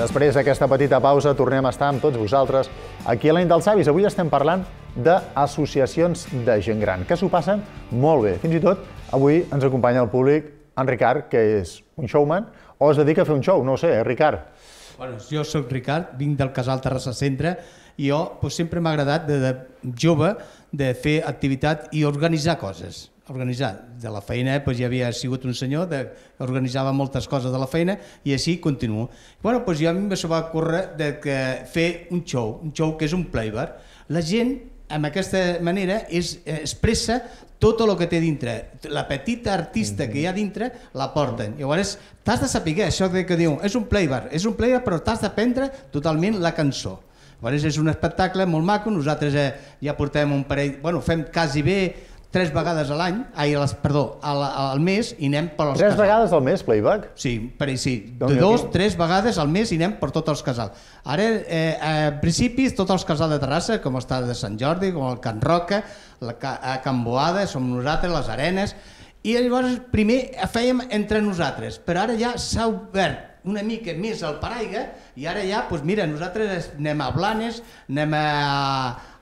Després d'aquesta petita pausa tornem a estar amb tots vosaltres aquí a l'any dels avis. Avui estem parlant d'associacions de gent gran, que s'ho passen molt bé. Fins i tot avui ens acompanya el públic en Ricard, que és un showman, o es dedica a fer un show, no ho sé, eh, Ricard? Bueno, jo sóc Ricard, vinc del Casal Terrassa Centre, i jo doncs, sempre m'ha agradat, de, de jove, de fer activitat i organitzar coses organitzar de la feina, doncs ja havia sigut un senyor que organitzava moltes coses de la feina i així continuo. Bueno, doncs ja a mi em va córrer de que fer un show, un show que és un playbar. La gent amb aquesta manera és, eh, expressa tot el que té dintre. La petita artista mm -hmm. que hi ha dintre la porten. Llavors, t'has de saber això de que diu, és un playbar, és un playbar però t'has d'aprendre totalment la cançó. Llavors és un espectacle molt maco, nosaltres eh, ja portem un parell, bueno, fem quasi bé tres vegades a l'any, ai, les, perdó, al, al mes i anem per als Tres casals. vegades al mes, playback? Sí, per, sí de dos, tres vegades al mes i anem per tots els casals. Ara, eh, a principis, tots els casals de Terrassa, com està de Sant Jordi, com el Can Roca, la a Can Boada, som nosaltres, les Arenes, i llavors primer fèiem entre nosaltres, però ara ja s'ha obert una mica més al paraigua i ara ja, doncs mira, nosaltres anem a Blanes, anem a,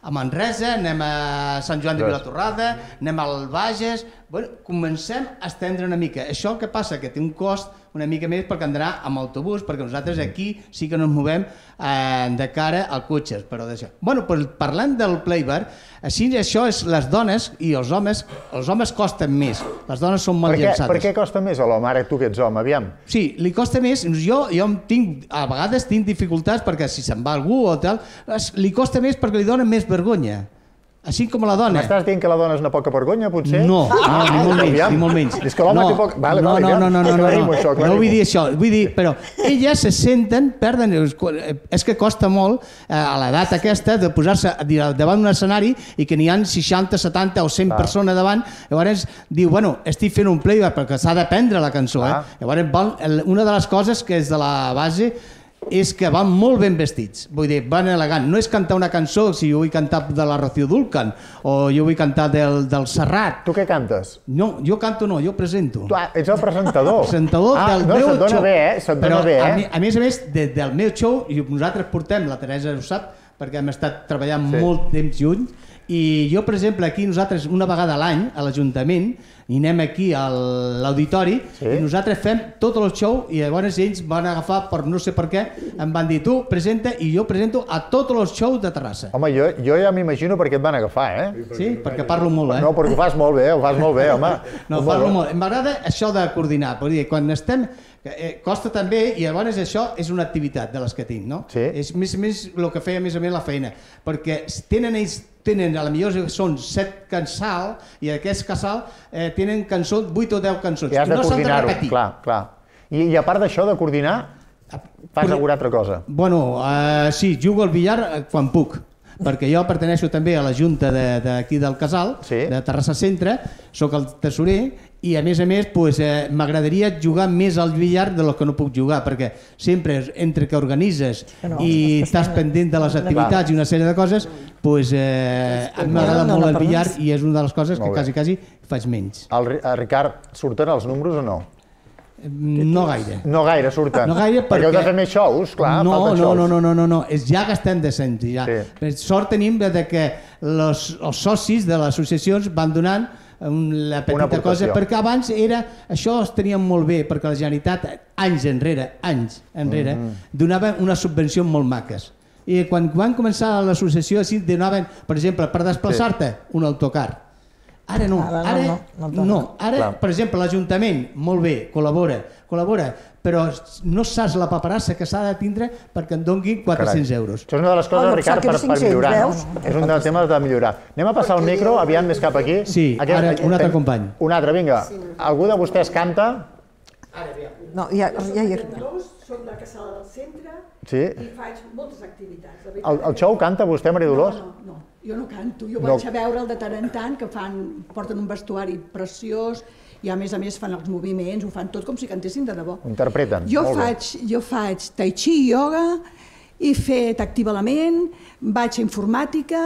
a Manresa, anem a Sant Joan de Vilatorrada, anem al Bages... Bueno, comencem a estendre una mica. Això el que passa que té un cost una mica més perquè andarà amb autobús, perquè nosaltres aquí sí que no ens movem eh, de cara al cotxe, però d'això. Bueno, doncs parlant del Playbar, així això és les dones i els homes, els homes costen més, les dones són mal per què, llançades. Per què costa més a l'home? Ara tu que ets home, aviam. Sí, li costa més, doncs jo, jo tinc, a vegades tinc dificultats perquè si se'n va algú o tal, li costa més perquè li donen més vergonya. Així com la dona. M'estàs dient que la dona és una poca vergonya, potser? No, no ni ah, molt menys, ni molt menys. És que l'home no, té poc... Vale, no, no, no, no, no, no, no, això, no vull dir això, vull dir, però elles se senten, perden... Eh, és que costa molt, eh, a l'edat aquesta, de posar-se davant d'un escenari i que n'hi han 60, 70 o 100 ah. persones davant, llavors diu, bueno, estic fent un playback perquè s'ha d'aprendre la cançó, eh? Ah. Llavors, una de les coses que és de la base és que van molt ben vestits, vull dir, van elegant. No és cantar una cançó, si jo vull cantar de la Rocío Dulcan o jo vull cantar del, del Serrat. Tu què cantes? No, jo canto no, jo presento. Tu ah, ets el presentador. Presentador ah, del no, meu show. Bé, eh? Se't Però, bé, eh? a, mi, a més a més, de, del meu show, i nosaltres portem, la Teresa ho sap, perquè hem estat treballant sí. molt temps junts, i jo, per exemple, aquí nosaltres una vegada a l'any, a l'Ajuntament, i anem aquí a l'auditori sí. i nosaltres fem tot el show i llavors ells van agafar, per no sé per què, em van dir tu presenta i jo presento a tots els shows de Terrassa. Home, jo, jo ja m'imagino per què et van agafar, eh? Sí, perquè, sí, perquè parlo molt, eh? No, perquè ho fas molt bé, ho fas molt bé, home. No, ho parlo molt. M'agrada això de coordinar, dir, quan estem que, eh, costa també, i llavors això és una activitat de les que tinc, no? Sí. És més més el que feia més o menys la feina, perquè tenen ells tenen, a la millor són set cançals, i aquest casal eh, tenen cançons, 8 o 10 cançons. I has de no coordinar-ho, clar, clar. I, I a part d'això, de coordinar, fas Coordin... alguna altra cosa? Bueno, eh, sí, jugo al billar eh, quan puc perquè jo perteneixo també a la Junta d'aquí de, de del Casal, sí. de Terrassa Centre, sóc el tesorer i a més a més pues, eh, m'agradaria jugar més al billar de lo que no puc jugar perquè sempre entre que organitzes no, i estàs pendent de les activitats i una sèrie de coses pues, eh, m'agrada no, no, molt el billar i és una de les coses que quasi, quasi faig menys. El, el Ricard, surten els números o no? Mm, no gaire. No gaire surten. No gaire perquè... perquè heu de fer més shows, clar, no, no, shows. No, no, no, no, no, és ja que estem decents, ja. Sí. Sort tenim de que los, els socis de les associacions van donant la petita cosa, perquè abans era, això es teníem molt bé, perquè la Generalitat, anys enrere, anys enrere, mm -hmm. donava una subvenció molt maques. I quan van començar l'associació, així donaven, per exemple, per desplaçar-te, sí. un autocar. Ara no, ara, ara no, no, no, no. ara, Clar. per exemple, l'Ajuntament, molt bé, col·labora, col·labora, però no saps la paperassa que s'ha de tindre perquè en donguin 400 Carai. euros. Això és una de les coses, oh, Ricard, per, per millorar. No? És un dels temes de millorar. Anem a passar el micro, aviam més cap aquí. Sí, Aquest, ara un altre eh, company. Un altre, vinga. Algú de vostès canta? Ara, No, ja, ja, ja. Soc de Casada del Centre sí. i faig moltes activitats. El, el xou canta vostè, Maria Dolors? No, no, no, jo no canto. Jo no. vaig a veure el de tant en tant, que fan, porten un vestuari preciós i a més a més fan els moviments, ho fan tot com si cantessin de debò. Ho interpreten, jo molt faig, bé. Jo faig tai chi, yoga, he fet activa la ment, vaig a informàtica,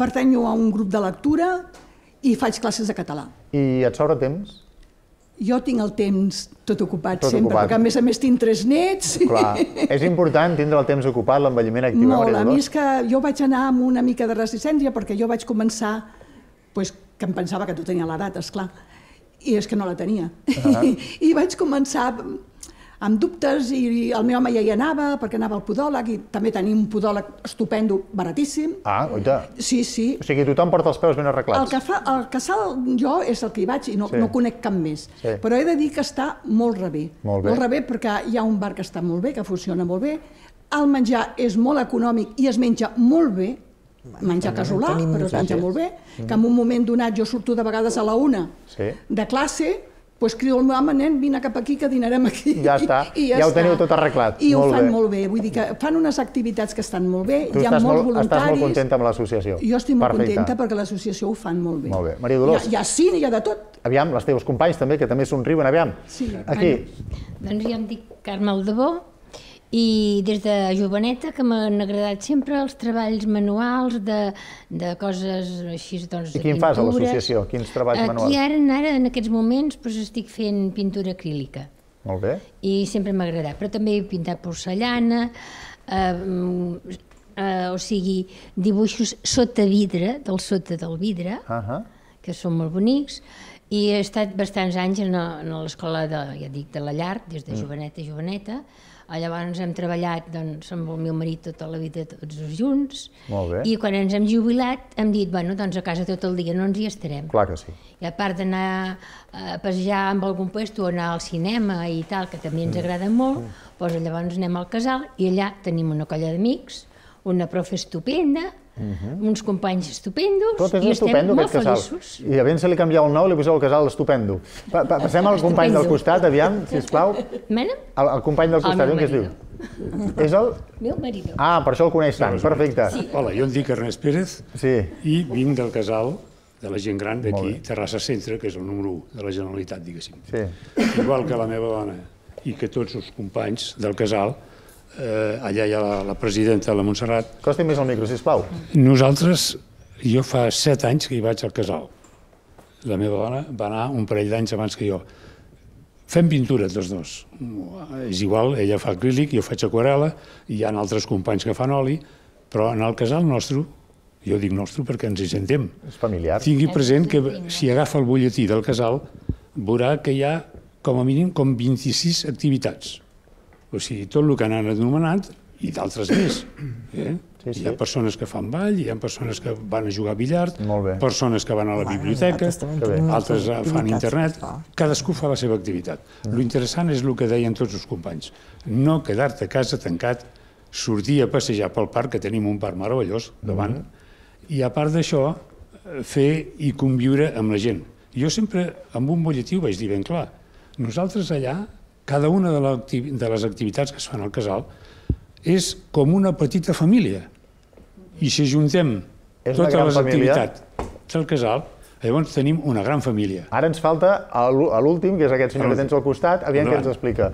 pertanyo a un grup de lectura i faig classes de català. I et sobra temps? Jo tinc el temps tot ocupat tot sempre, ocupat. perquè a més a més tinc tres nets. Clar, és important tindre el temps ocupat, l'envelliment actiu. Molt, a mi és que jo vaig anar amb una mica de resistència perquè jo vaig començar pues, que em pensava que tu tenia l'edat, és clar i és que no la tenia. Uh -huh. I, I vaig començar amb dubtes i el meu home ja hi anava perquè anava al podòleg i també tenim un podòleg estupendo, baratíssim. Ah, oita. Sí, sí. O sigui, tothom porta els peus ben arreglats. El que, fa, el que sal jo és el que hi vaig i no, sí. no conec cap més. Sí. Però he de dir que està molt rebé. Molt bé. Molt rebé perquè hi ha un bar que està molt bé, que funciona molt bé, el menjar és molt econòmic i es menja molt bé, menjar casolà, però es menja molt bé, que mm. en un moment donat jo surto de vegades a la una sí. de classe, doncs crido al meu home, nen, vine cap aquí, que dinarem aquí. Ja està, I ja, ja ho teniu tot arreglat. I molt ho fan bé. molt bé, vull dir que fan unes activitats que estan molt bé, tu hi ha molts molt, voluntaris... estàs molt contenta amb l'associació. Jo estic molt contenta perquè l'associació ho fan molt bé. Molt bé. Maria Dolors... Hi ha, hi ha cine, hi ha de tot. Aviam, les teus companys també, que també somriuen, aviam. Sí, aquí. Bueno, doncs jo em dic Carme Aldebó, i des de joveneta que m'han agradat sempre els treballs manuals de, de coses així, doncs, de I quin pintures. fas a l'associació? Quins treballs Aquí, manuals? Aquí ara, ara, en aquests moments, doncs, estic fent pintura acrílica. Molt bé. I sempre m'ha agradat, però també he pintat porcellana, eh, mm, eh, o sigui, dibuixos sota vidre, del sota del vidre, uh -huh. que són molt bonics, i he estat bastants anys en, en l'escola, de, ja dic, de la llar, des de mm. joveneta a joveneta, Ah, llavors hem treballat doncs, amb el meu marit tota la vida tots els junts. Molt bé. I quan ens hem jubilat hem dit, bueno, doncs a casa tot el dia no ens hi estarem. Clar que sí. I a part d'anar eh, a passejar amb algun puesto o anar al cinema i tal, que també ens mm. agrada molt, mm. doncs llavors anem al casal i allà tenim una colla d'amics, una profe estupenda, -huh. Mhm. amb uns companys estupendos, Tot és i estem molt feliços. I havent se li canvia el nou, li poseu el casal estupendo. Pa -pa Passem al company del costat, aviam, si Mena? plau. El, el company del costat, on què es diu. És el... Meu marido. Ah, per això el coneix tant, doncs perfecte. Sí. Hola, jo em dic Ernest Pérez sí. i vinc del casal de la gent gran d'aquí, Terrassa Centre, que és el número 1 de la Generalitat, diguéssim. Sí. Igual que la meva dona i que tots els companys del casal eh, allà hi ha la, la presidenta de la Montserrat. Costi més el micro, sisplau. Nosaltres, jo fa set anys que hi vaig al casal. La meva dona va anar un parell d'anys abans que jo. Fem pintura tots dos. És igual, ella fa acrílic, jo faig aquarela, hi ha altres companys que fan oli, però en el casal nostre, jo dic nostre perquè ens hi sentem. És familiar. Tingui present que si agafa el butlletí del casal veurà que hi ha com a mínim com 26 activitats o sigui, tot el que han anomenat i d'altres més. Eh? Sí, sí. Hi ha persones que fan ball, hi ha persones que van a jugar a billar, persones que van a la Home, biblioteca, altres eh, fan internet, ah. cadascú fa la seva activitat. Mm. interessant és el que deien tots els companys, no quedar-te a casa tancat, sortir a passejar pel parc, que tenim un parc meravellós davant, mm. i a part d'això, fer i conviure amb la gent. Jo sempre, amb un bolletí, ho vaig dir ben clar. Nosaltres allà cada una de, de les activitats que es fan al casal és com una petita família. I si ajuntem és totes les família. activitats del casal, llavors tenim una gran família. Ara ens falta l'últim, que és aquest senyor que tens al costat, aviam què ens explica.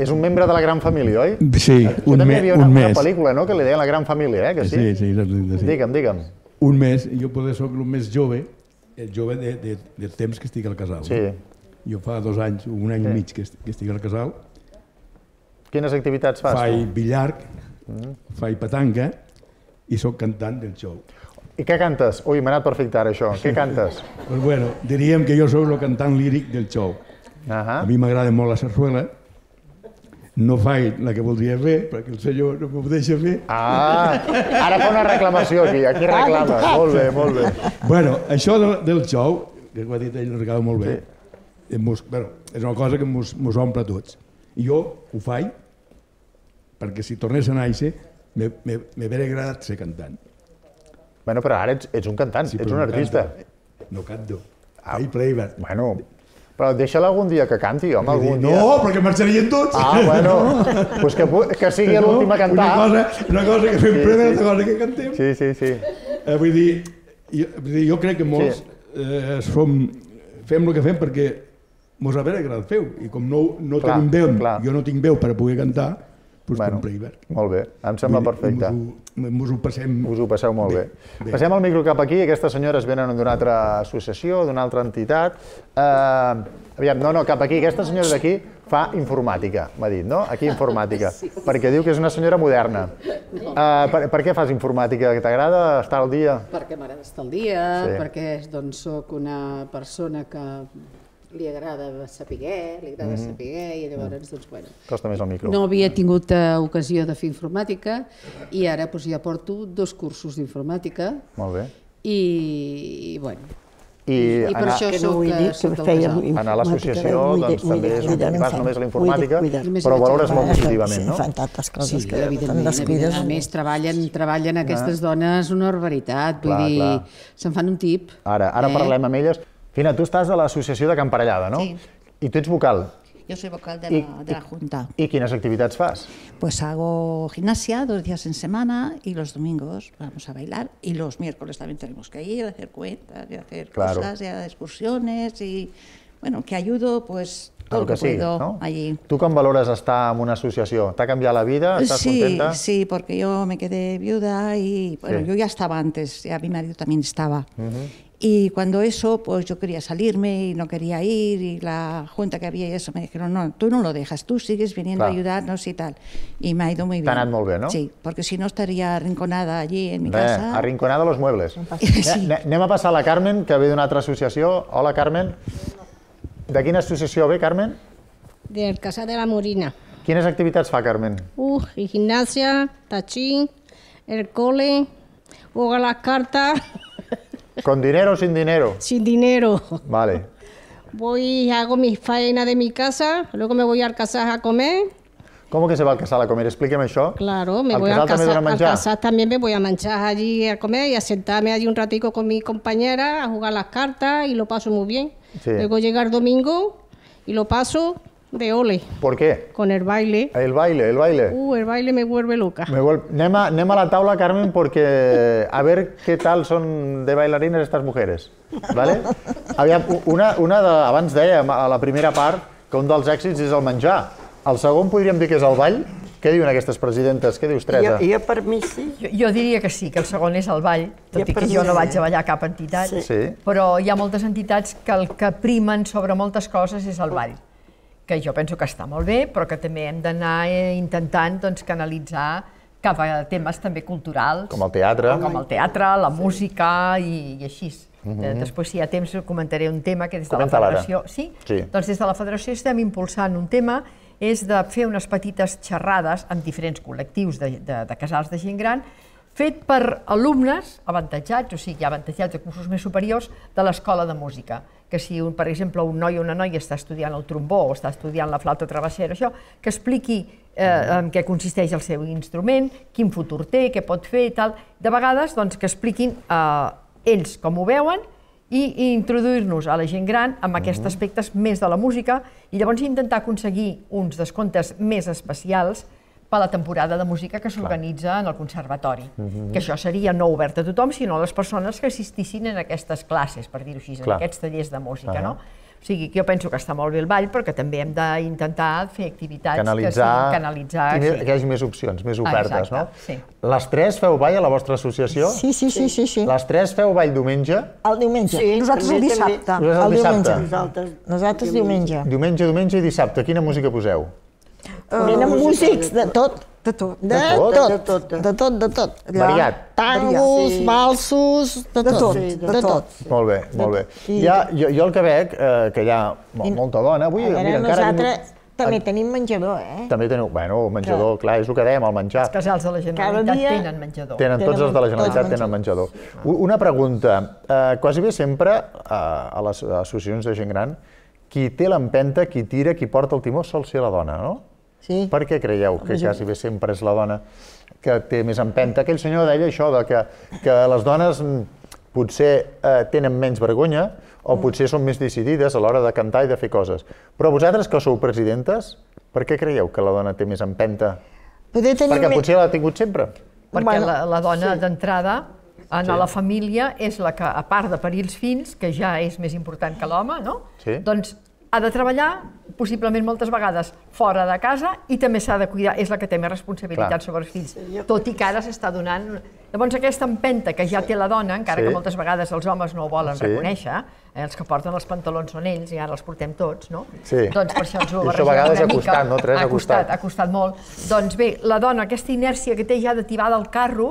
És un membre de la gran família, oi? Sí, Això un, també hi havia una, un mes. una pel·lícula, no?, que li deien la gran família, eh? Que sí? Sí, sí, sí. Digue'm, digue'm. Un mes, jo potser sóc el més jove, el jove de, de, del temps que estic al casal. Sí. No? Jo fa dos anys, un any sí. i mig que, est que estic al casal. Quines activitats fas? Faig billar, mm. faig petanca i sóc cantant del show. I què cantes? Ui, m'ha anat perfecte ara això. Què cantes? pues bueno, diríem que jo sóc el cantant líric del show. Uh -huh. A mi m'agrada molt la sarsuela, no faig la que voldria fer, perquè el senyor no m'ho deixa fer. Ah, ara fa una reclamació aquí, aquí reclama. Ah, molt bé, molt bé. Bueno, això del, del show, que ho ha dit ell, no molt bé, sí mos, bueno, és una cosa que mos, mos omple tots. I jo ho faig perquè si tornés a néixer m'hauria agradat ser cantant. Bueno, però ara ets, ets un cantant, sí, ets un no artista. Canto. No canto. Ah, Ai, playback. Bueno, però deixa-la algun dia que canti, home, algun no, dia. No, perquè marxarien tots. Ah, bueno, pues que, que sigui no, l'última a cantar. Una cosa, una cosa que fem sí, primer, sí. una cosa que cantem. Sí, sí, sí. Eh, vull, dir, jo, vull dir, jo crec que molts sí. eh, som, fem el que fem perquè mos haver agradat fer i com no, no clar, tenim veu, clar. jo no tinc veu per poder cantar, doncs bueno, compra Iberg. Molt bé, em sembla perfecte. Us ho, passem... Us ho passeu molt bé. bé. Passem el micro cap aquí, aquestes senyores venen d'una altra associació, d'una altra entitat. Uh, aviam, no, no, cap aquí, aquesta senyora d'aquí fa informàtica, m'ha dit, no? Aquí informàtica, sí. perquè diu que és una senyora moderna. No. Uh, eh, per, per què fas informàtica? Que t'agrada estar al dia? Perquè m'agrada estar al dia, sí. perquè doncs, sóc una persona que li agrada saber, li agrada mm. -hmm. saber, i llavors, mm. doncs, bueno... Costa més el micro. No havia tingut eh, ocasió de fer informàtica, i ara doncs, ja porto dos cursos d'informàtica. Molt bé. I, i bueno, i, I per anar, això que no eh, ho he dit, que feia Anar a l'associació, doncs, també és un pas només a la informàtica, però ho valores molt positivament, no? Sí, fan tantes coses que evidentment, descuides. A més, treballen, treballen ah. aquestes dones una barbaritat, vull dir, se'n fan un tip. Ara, ara eh? parlem amb elles. Fina, estás de la Asociación de Camparellada, no? Sí. Y tú eres vocal. Yo soy vocal de la, de la Junta. ¿Y quiénes actividades fas? Pues hago gimnasia dos días en semana y los domingos vamos a bailar y los miércoles también tenemos que ir a hacer cuentas a hacer cosas a excursiones y bueno, que ayudo pues todo lo que, que puedo allí. ¿Tú cómo valoras estar en una asociación? ¿Te ha cambiado la vida? ¿Estás sí, contenta? Sí, porque yo me quedé viuda y bueno, yo ya estaba antes, ya mi marido también estaba. Mhm. Y cuando eso, pues yo quería salirme y no quería ir, y la junta que había y eso me dijeron, no, tú no lo dejas, tú sigues viniendo claro. a ayudarnos y tal. Y me ha ido muy bien. T'ha muy bien, no? Sí, porque si no estaría arrinconada allí en mi Bé, casa. arrinconada los muebles. Sí. Ne- Anem a passar a la Carmen, que ve d'una altra associació. Hola, Carmen. De quina associació ve, Carmen? Del Casa de la Morina. Quines activitats fa, Carmen? Uh, i gimnasia, tachín, el cole, a la carta... ¿Con dinero o sin dinero? Sin dinero. Vale. Voy, hago mis faenas de mi casa, luego me voy al casar a comer. ¿Cómo que se va al casal a comer? Explíqueme eso. Claro, me voy al casal, al también me voy a manchar allí a comer y a sentarme allí un ratico con mi compañera a jugar las cartas y lo paso muy bien. Luego llegar domingo y lo paso De ole. ¿Por qué? Con el baile. El baile, el baile. Uh, el baile me vuelve loca. Me vuelve... Anem, a, anem a la taula, Carmen, porque a ver qué tal son de bailarines estas mujeres. ¿vale? Aviam, una, una de, abans dèiem a la primera part que un dels èxits és el menjar. El segon podríem dir que és el ball. Què diuen aquestes presidentes? Què dius, Teresa? Jo, jo per mi sí. Jo, jo diria que sí, que el segon és el ball, tot jo i que jo no vaig a ballar cap entitat, sí. però hi ha moltes entitats que el que primen sobre moltes coses és el ball que jo penso que està molt bé, però que també hem d'anar eh, intentant doncs, canalitzar cap a temes també culturals. Com el teatre. Com el teatre, la sí. música i, i així. Mm -hmm. Després, si hi ha temps, comentaré un tema que des de Comenta la Federació... Sí? sí? Doncs des de la Federació estem impulsant un tema és de fer unes petites xerrades amb diferents col·lectius de, de, de casals de gent gran fet per alumnes avantatjats, o sigui, avantatjats de cursos més superiors de l'escola de música que si, un, per exemple, un noi o una noia està estudiant el trombó o està estudiant la flauta travessera, això, que expliqui eh, en què consisteix el seu instrument, quin futur té, què pot fer i tal. De vegades, doncs, que expliquin eh, ells com ho veuen i, i introduir-nos a la gent gran amb aquests aspectes més de la música i llavors intentar aconseguir uns descomptes més especials per la temporada de música que s'organitza en el conservatori, mm -hmm. que això seria no obert a tothom, sinó a les persones que assistissin en aquestes classes, per dir-ho així, Clar. en aquests tallers de música, -huh. no? O sigui, que jo penso que està molt bé el ball, però que també hem d'intentar fer activitats canalitzar, que siguin canalitzar... sí. Que hi hagi més opcions, més ofertes, ah, Exacte, no? Sí. Les tres feu ball a la vostra associació? Sí, sí, sí. sí, sí. Les tres feu ball diumenge? El diumenge. Sí, Nosaltres el dissabte. Nosaltres el, dissabte. Nosaltres, Nosaltres diumenge. Diumenge, diumenge i dissabte. Quina música poseu? Eren músics de tot. De tot. De, tot. De tot, de tot. De tot. Variat. Tangos, sí. de, de tot. Sí, de, de tot. tot. Molt bé, molt bé. I... Ja, jo, jo que veig, eh, que hi ha molta dona, avui... Ara mira, nosaltres també tenim menjador, eh? També teniu, bueno, menjador, clar, clar és el que dèiem, el menjar. Els casals de la Generalitat dia... tenen menjador. Tenen, tots els de la Generalitat tenen menjador. Una pregunta, eh, quasi bé sempre eh, a les associacions de gent gran, qui té l'empenta, qui tira, qui porta el timó sol ser la dona, no? Sí. Per què creieu que quasi bé sempre és la dona que té més empenta? Aquell senyor deia això, de que, que les dones mm, potser eh, tenen menys vergonya o mm. potser són més decidides a l'hora de cantar i de fer coses. Però vosaltres que sou presidentes, per què creieu que la dona té més empenta? Poder tenir Perquè potser l'ha tingut sempre. Perquè bueno, la, la dona sí. d'entrada en sí. la família és la que, a part de parir els fills, que ja és més important que l'home, no? Sí. doncs ha de treballar possiblement moltes vegades fora de casa i també s'ha de cuidar, és la que té més responsabilitat Clar. sobre els fills, tot i que ara s'està donant... Llavors aquesta empenta que ja té la dona, encara sí. que moltes vegades els homes no ho volen sí. reconèixer, eh, els que porten els pantalons són ells i ara els portem tots, no? Sí. Doncs per això ens ho això a vegades a costat, no? Tres ha costat, ha costat molt. Doncs bé, la dona, aquesta inèrcia que té ja de tibar del carro,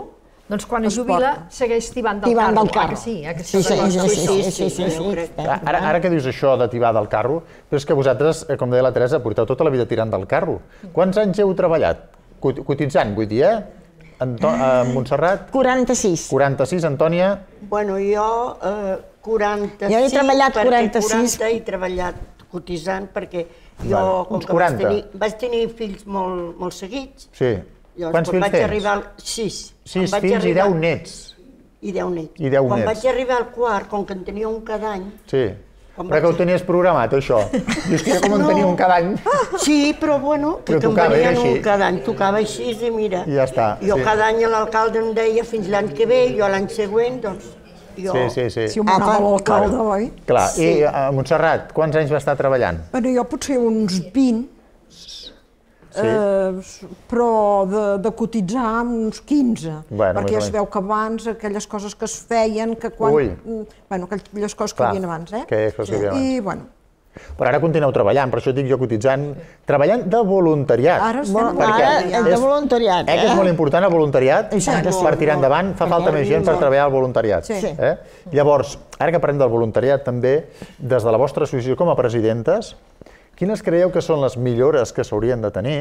doncs quan es, jubila segueix tibant del tibant carro. Del carro. sí, que sí, sí, sí, sí, sí, Ara, ara que dius això de tibar del carro, però és que vosaltres, com deia la Teresa, porteu tota la vida tirant del carro. Quants anys heu treballat? Cotitzant, vull dir, eh? Anto eh, Montserrat? 46. 46, Antònia? Bueno, jo eh, 46... Jo he treballat 46. 40 he treballat cotitzant perquè jo, com que vaig tenir, vaig tenir fills molt, molt seguits, sí Llavors, Quants fills vaig tens? arribar al... Sis. Sis fills arribar... i deu nets. I deu nets. I deu quan nets. vaig arribar al quart, com que en tenia un cada any... Sí. Quan però que ho tenies programat, això. I és que com no. en tenia un cada any... Sí, però bueno, però que em venien un cada any. Tocava així i mira. I ja està. Jo sí. cada any l'alcalde em deia fins l'any que ve, jo l'any següent, doncs... Jo... Sí, sí, sí. Si ho manava l'alcalde, oi? Clar, sí. i a Montserrat, quants anys va estar treballant? Bueno, jo potser uns 20, eh, però de, de cotitzar amb uns 15, bueno, perquè ja es veu que abans aquelles coses que es feien, que quan... Ui. Mm, bueno, aquelles coses Clar, que hi abans, eh? Que coses sí. que havia abans. I, bueno, però ara continueu treballant, per això dic jo cotitzant, treballant de voluntariat. Ara estem bueno, ara és, de voluntariat. Eh? eh? Que és molt important el voluntariat Exacte, per tirar endavant, fa falta més gent per treballar el voluntariat. Sí. Eh? Llavors, ara que parlem del voluntariat també, des de la vostra associació com a presidentes, Quines creieu que són les millores que s'haurien de tenir?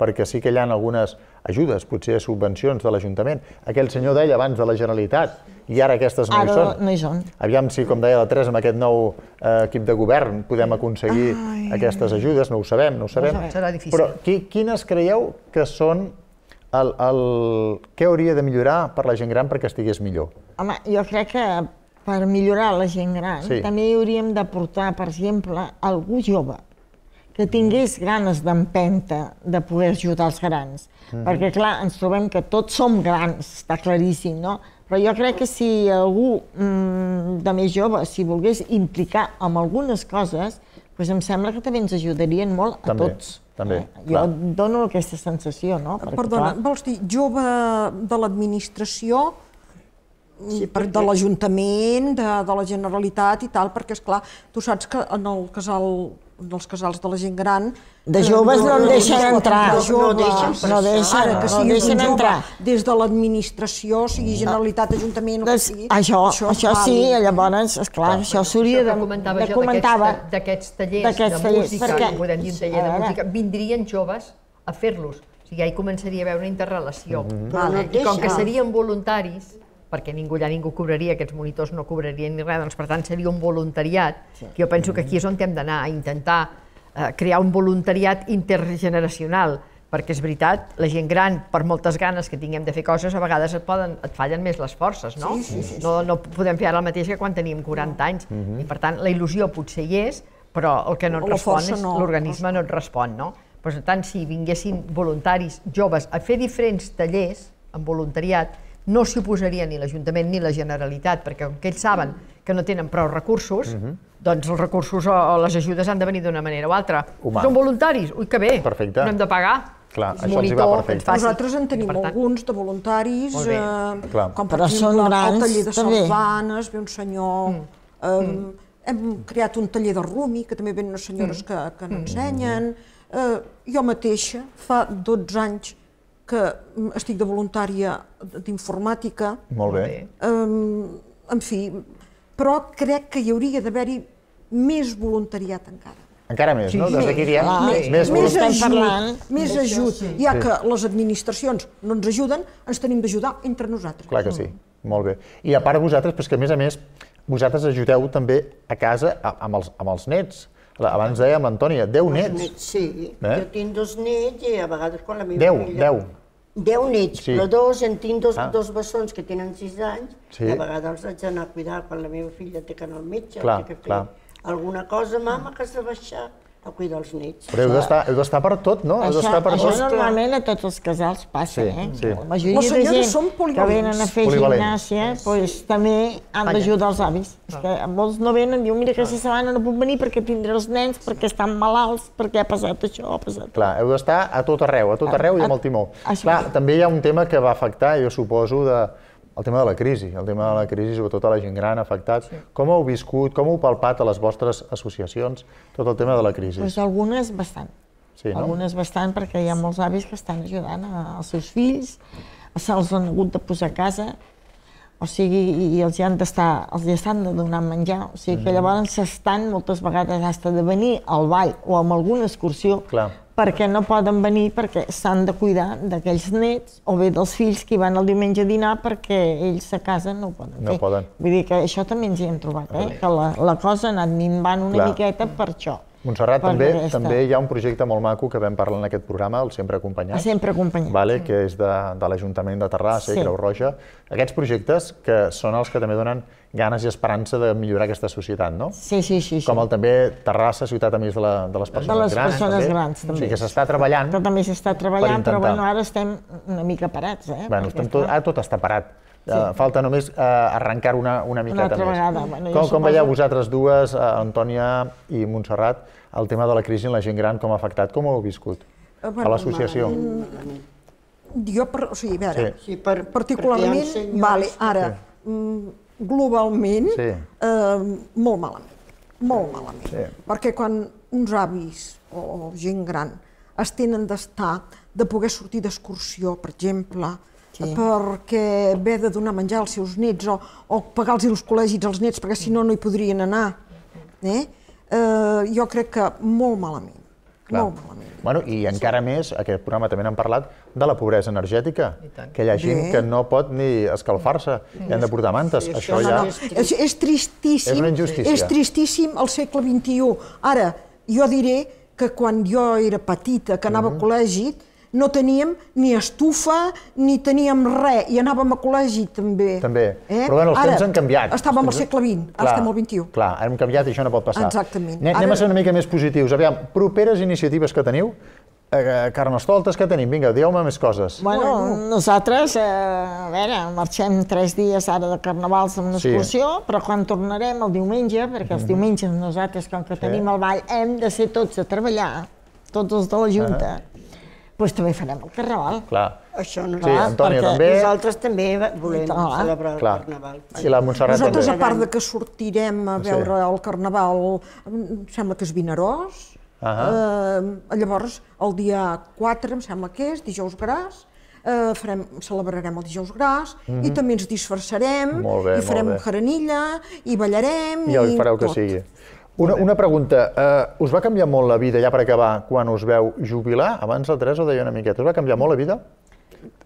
Perquè sí que hi ha algunes ajudes, potser subvencions de l'Ajuntament. Aquell senyor deia abans de la Generalitat, i ara aquestes no ara hi són. Ara no hi són. Aviam si, com deia la Teresa, amb aquest nou eh, equip de govern podem aconseguir Ai. aquestes ajudes, no ho sabem, no ho sabem. No Serà difícil. Però qui, quines creieu que són el, el... què hauria de millorar per la gent gran perquè estigués millor? Home, jo crec que per millorar la gent gran sí. també hauríem de portar, per exemple, algú jove que tingués ganes d'empenta de poder ajudar els grans. Uh -huh. Perquè, clar, ens trobem que tots som grans, està claríssim, no? Però jo crec que si algú mm, de més jove, si volgués implicar amb algunes coses, doncs em sembla que també ens ajudarien molt a també. tots. També, eh? Jo dono aquesta sensació, no? Perquè, Perdona, clar... vols dir jove de l'administració Sí, per, de l'Ajuntament, de, de la Generalitat i tal, perquè, és clar, tu saps que en el casal en els casals de la gent gran... De eh, joves no, no no deixen no, entrar. De joves, no deixen, no deixen, ara, que no deixen jove, entrar. Des de l'administració, sigui ah. Generalitat, Ajuntament... Des, doncs sigui, això, això, això sí, llavors, esclar, clar, això s'hauria de, comentava de comentava d'aquests tallers de música, perquè, podem dir un taller de música, vindrien joves a fer-los. O sigui, ja hi començaria a haver una interrelació. Mm -hmm. vale. I com que serien voluntaris, perquè ningú allà ningú cobraria, aquests monitors no cobrarien ni res, doncs per tant seria un voluntariat, que jo penso que aquí és on hem d'anar, a intentar eh, crear un voluntariat intergeneracional, perquè és veritat, la gent gran, per moltes ganes que tinguem de fer coses, a vegades et, poden, et fallen més les forces, no? Sí, sí, sí, no, no podem fer ara el mateix que quan teníem 40 anys, mhm. i per tant la il·lusió potser hi és, però el que no et respon és no. l'organisme no et respon, no? Doncs, per tant, si vinguessin voluntaris joves a fer diferents tallers en voluntariat, no s'hi oposaria ni l'Ajuntament ni la Generalitat, perquè com que ells saben que no tenen prou recursos, uh mhm. -huh. doncs els recursos o, les ajudes han de venir d'una manera o altra. Humà. Són voluntaris, ui que bé, Perfecte. no hem de pagar. Clar, això monitor, els hi va perfecte. Nosaltres en tenim tant... alguns de voluntaris, eh, com per Però exemple grans, el taller de salvanes, ve un senyor... Mm. Eh, mm. Hem creat un taller de rumi, que també venen unes senyores mm. que, que mm. n'ensenyen. Mm. Eh, jo mateixa, fa 12 anys, que mm, estic de voluntària d'informàtica. Molt bé. Um, en fi, però crec que hi hauria d'haver-hi més voluntariat encara. Encara més, sí, no? Des d'aquí diem ah, més, més Més ajut, més ajut. Sí. ja que les administracions no ens ajuden, ens tenim d'ajudar entre nosaltres. Clar que sí, mm. molt bé. I a part vosaltres, perquè a més a més, vosaltres ajudeu també a casa amb els, amb els nets, abans dèiem, l'Antònia, 10 nets. nets. Sí, eh? jo tinc dos nets i a vegades quan la meva 10, filla... 10, 10. 10 nets, sí. però dos, en tinc dos, ah. dos bessons que tenen 6 anys, sí. i a vegades els haig d'anar a cuidar quan la meva filla té que anar al metge, clar, que fer clar. alguna cosa, mama, que has de baixar a cuidar els nits. Però heu d'estar, heu d'estar per tot, no? Això, heu per això tot. normalment a tots els casals passa, sí, eh? Sí. La majoria de gent que venen a fer gimnàsia sí. pues, també han d'ajudar els avis. Ah. És que molts no venen, diuen, mira, aquesta setmana no puc venir perquè tindré els nens, perquè estan malalts, perquè ha passat això, ha passat... Clar, heu d'estar a tot arreu, a tot arreu a, i amb el timó. Clar, també hi ha un tema que va afectar, jo suposo, de, el tema de la crisi, el tema de la crisi, sobretot a la gent gran afectats. Sí. Com heu viscut, com heu palpat a les vostres associacions tot el tema de la crisi? Pues algunes bastant. Sí, no? Algunes bastant, perquè hi ha molts avis que estan ajudant els seus fills, se'ls han hagut de posar a casa, o sigui, i els hi han d'estar, els hi estan de donar menjar, o sigui que mm-hmm. llavors s'estan moltes vegades has de venir al ball o amb alguna excursió Clar perquè no poden venir perquè s'han de cuidar d'aquells nets o bé dels fills que hi van el diumenge a dinar perquè ells a casa no ho poden no fer. Poden. Vull dir que això també ens hi hem trobat, eh? que la, la cosa ha anat minvant una Clar. miqueta per això. Montserrat, també, també hi ha un projecte molt maco que vam parlar en aquest programa, el Sempre Acompanyats, Sempre Acompanyats vale, sí. que és de, de l'Ajuntament de Terrassa sí. i Creu Roja. Aquests projectes que són els que també donen ganes i esperança de millorar aquesta societat, no? Sí, sí, sí. sí. Com el també Terrassa, ciutat a més de, la, de les persones grans. De les grans, persones també. grans, també. O sigui que s'està treballant. Però també s'està treballant, però bueno, ara estem una mica parats, eh? Bueno, estem tot, ara tot està parat Eh, falta només eh, arrencar una, una miqueta una més. Vegada. com, com veieu vosaltres dues, eh, Antònia i Montserrat, el tema de la crisi en la gent gran, com ha afectat, com ho heu viscut a l'associació? Mm, jo, per, o sigui, a veure, sí. per, particularment, senyors... vale, ara, sí. Mm, globalment, sí. Eh, molt malament, molt malament. Sí. Perquè quan uns avis o gent gran es tenen d'estar, de poder sortir d'excursió, per exemple, sí. perquè ve de donar menjar als seus nets o, o pagar-los els col·legis als nets perquè si no no hi podrien anar. Eh? Eh, jo crec que molt malament. Clar. Molt malament. Bueno, I encara sí. més, aquest programa també n'hem parlat, de la pobresa energètica, que hi ha gent Bé. que no pot ni escalfar-se, i han de portar mantes. Sí, això, això ja... No, no. És, és tristíssim. És una injustícia. És tristíssim al segle XXI. Ara, jo diré que quan jo era petita, que anava mm -hmm. a col·legi, no teníem ni estufa, ni teníem res, i anàvem a col·legi també. També, eh? però bueno, els ara, temps han canviat. estàvem al segle XX, clar, ara estem al XXI. Clar, hem canviat i això no pot passar. Exactament. Anem ara... a ser una mica més positius. Aviam, properes iniciatives que teniu, eh, carnestoltes que tenim? Vinga, dieu me més coses. Bueno, bueno. nosaltres, eh, a veure, marxem tres dies ara de carnavals amb una excursió, sí. però quan tornarem el diumenge, perquè els mhm. diumenges nosaltres, com que sí. tenim el ball, hem de ser tots a treballar, tots els de la Junta. -huh. Ah doncs també farem el carnaval. Clar. Això no sí, clar, Antònia, perquè també... nosaltres també volem eh? celebrar el clar. carnaval. Sí. I la Montserrat nosaltres, també. a part de que sortirem a veure sí. el carnaval, em sembla que és Vinaròs, uh -huh. eh, llavors el dia 4, em sembla que és, dijous gras, eh, farem, celebrarem el dijous gras i mhm. també ens disfarçarem, bé, i farem jaranilla i ballarem. I el fareu que sigui. Una, una pregunta. Uh, us va canviar molt la vida, ja per acabar, quan us veu jubilar? Abans la Teresa ho deia una miqueta. Us va canviar molt la vida?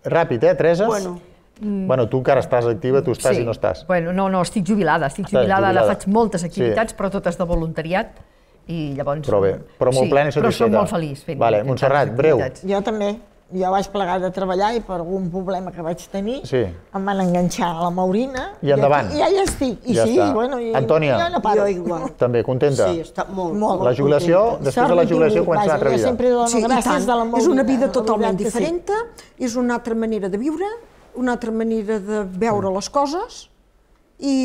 Ràpid, eh, Teresa? Bueno. Mm. Bueno, tu encara estàs activa, tu estàs sí. i no estàs. Bueno, no, no, estic jubilada, estic jubilada, jubilada. ara faig moltes activitats, sí. però totes de voluntariat, i llavors... Però bé, però molt sí, plena i satisfeta. Però soc molt feliç fent Vale, Montserrat, breu. Jo també jo vaig plegar de treballar i per algun problema que vaig tenir sí. em van enganxar a la Maurina. I endavant. I, i allà estic. I ja sí, està. bueno, i, Antònia, jo no paro. Jo igual. També contenta? Sí, està molt, molt La jubilació, contenta. després de la jubilació comença altra vida. Jo sempre dono sí, gràcies de la Maurina. És una vida totalment diferent, sí. és una altra manera de viure, una altra manera de veure mm. les coses i,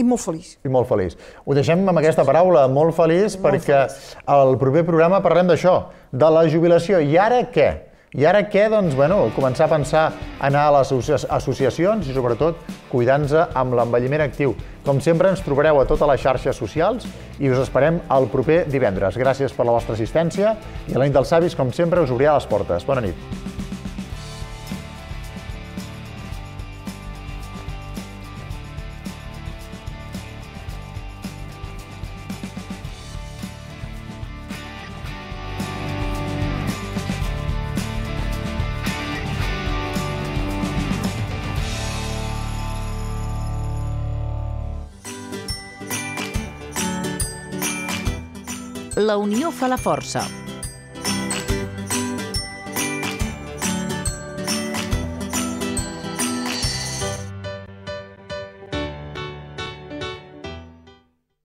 i molt feliç. I molt feliç. Ho deixem amb aquesta paraula, molt feliç, molt perquè feliç. el proper programa parlem d'això, de la jubilació. I ara què? I ara què? Doncs, bueno, començar a pensar anar a les associacions i, sobretot, cuidar-nos amb l'envelliment actiu. Com sempre, ens trobareu a totes les xarxes socials i us esperem el proper divendres. Gràcies per la vostra assistència i a nit dels savis, com sempre, us obrirà les portes. Bona nit. la unió fa la força.